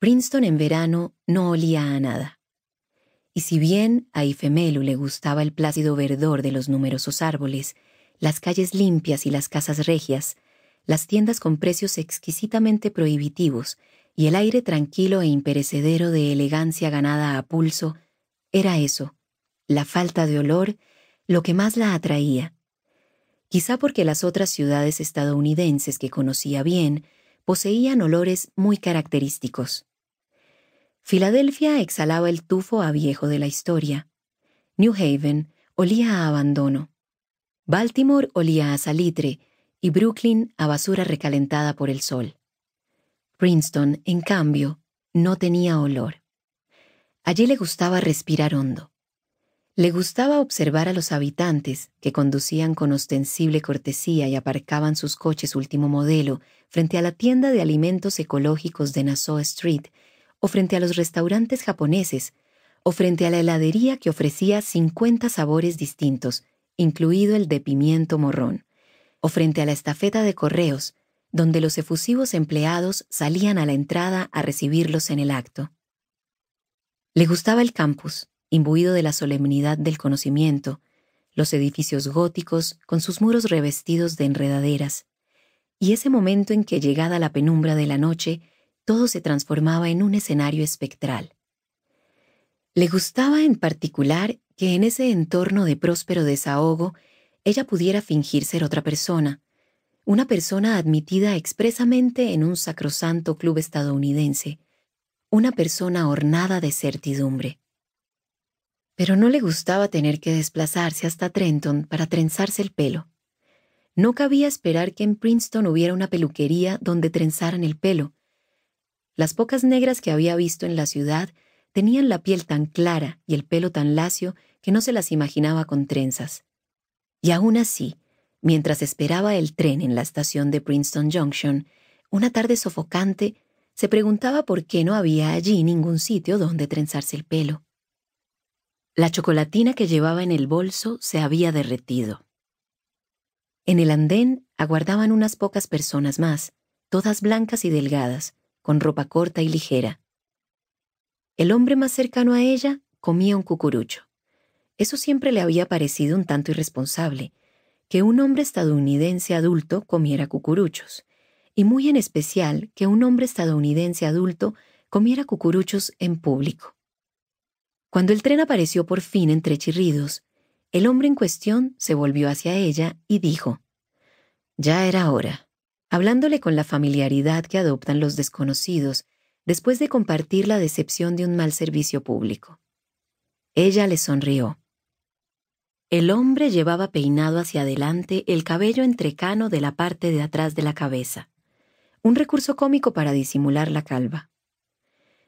Princeton en verano no olía a nada. Y si bien a Ifemelu le gustaba el plácido verdor de los numerosos árboles, las calles limpias y las casas regias, las tiendas con precios exquisitamente prohibitivos y el aire tranquilo e imperecedero de elegancia ganada a pulso, era eso, la falta de olor, lo que más la atraía. Quizá porque las otras ciudades estadounidenses que conocía bien poseían olores muy característicos. Filadelfia exhalaba el tufo a viejo de la historia. New Haven olía a abandono. Baltimore olía a salitre y Brooklyn a basura recalentada por el sol. Princeton, en cambio, no tenía olor. Allí le gustaba respirar hondo. Le gustaba observar a los habitantes que conducían con ostensible cortesía y aparcaban sus coches último modelo frente a la tienda de alimentos ecológicos de Nassau Street, o frente a los restaurantes japoneses, o frente a la heladería que ofrecía 50 sabores distintos, incluido el de pimiento morrón, o frente a la estafeta de correos, donde los efusivos empleados salían a la entrada a recibirlos en el acto. Le gustaba el campus, imbuido de la solemnidad del conocimiento, los edificios góticos con sus muros revestidos de enredaderas, y ese momento en que llegada la penumbra de la noche, todo se transformaba en un escenario espectral. Le gustaba en particular que en ese entorno de próspero desahogo ella pudiera fingir ser otra persona, una persona admitida expresamente en un sacrosanto club estadounidense, una persona ornada de certidumbre pero no le gustaba tener que desplazarse hasta Trenton para trenzarse el pelo. No cabía esperar que en Princeton hubiera una peluquería donde trenzaran el pelo. Las pocas negras que había visto en la ciudad tenían la piel tan clara y el pelo tan lacio que no se las imaginaba con trenzas. Y aún así, mientras esperaba el tren en la estación de Princeton Junction, una tarde sofocante, se preguntaba por qué no había allí ningún sitio donde trenzarse el pelo. La chocolatina que llevaba en el bolso se había derretido. En el andén aguardaban unas pocas personas más, todas blancas y delgadas, con ropa corta y ligera. El hombre más cercano a ella comía un cucurucho. Eso siempre le había parecido un tanto irresponsable, que un hombre estadounidense adulto comiera cucuruchos, y muy en especial que un hombre estadounidense adulto comiera cucuruchos en público. Cuando el tren apareció por fin entre chirridos, el hombre en cuestión se volvió hacia ella y dijo, Ya era hora. Hablándole con la familiaridad que adoptan los desconocidos después de compartir la decepción de un mal servicio público. Ella le sonrió. El hombre llevaba peinado hacia adelante el cabello entrecano de la parte de atrás de la cabeza, un recurso cómico para disimular la calva.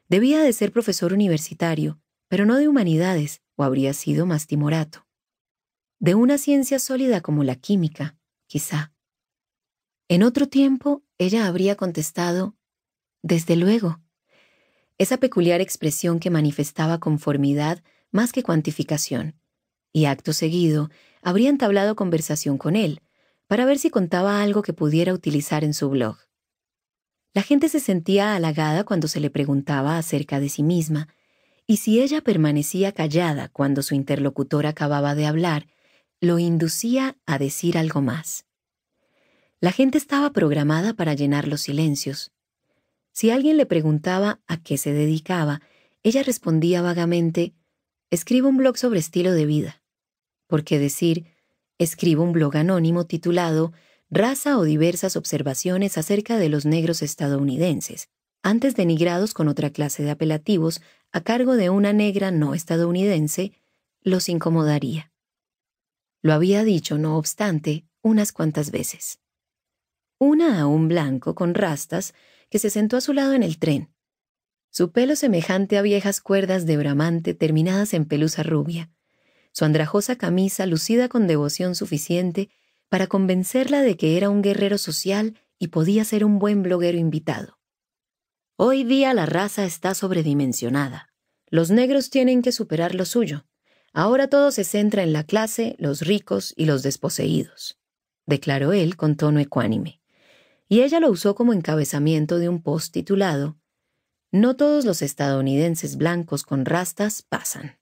Debía de ser profesor universitario, pero no de humanidades, o habría sido más timorato. De una ciencia sólida como la química, quizá. En otro tiempo, ella habría contestado, desde luego. Esa peculiar expresión que manifestaba conformidad más que cuantificación, y acto seguido habría entablado conversación con él, para ver si contaba algo que pudiera utilizar en su blog. La gente se sentía halagada cuando se le preguntaba acerca de sí misma, y si ella permanecía callada cuando su interlocutor acababa de hablar, lo inducía a decir algo más. La gente estaba programada para llenar los silencios. Si alguien le preguntaba a qué se dedicaba, ella respondía vagamente, escribo un blog sobre estilo de vida. Porque decir, escribo un blog anónimo titulado Raza o diversas observaciones acerca de los negros estadounidenses, antes denigrados con otra clase de apelativos a cargo de una negra no estadounidense, los incomodaría. Lo había dicho, no obstante, unas cuantas veces. Una a un blanco con rastas que se sentó a su lado en el tren. Su pelo semejante a viejas cuerdas de bramante terminadas en pelusa rubia, su andrajosa camisa lucida con devoción suficiente para convencerla de que era un guerrero social y podía ser un buen bloguero invitado. Hoy día la raza está sobredimensionada. Los negros tienen que superar lo suyo. Ahora todo se centra en la clase, los ricos y los desposeídos, declaró él con tono ecuánime. Y ella lo usó como encabezamiento de un post titulado No todos los estadounidenses blancos con rastas pasan.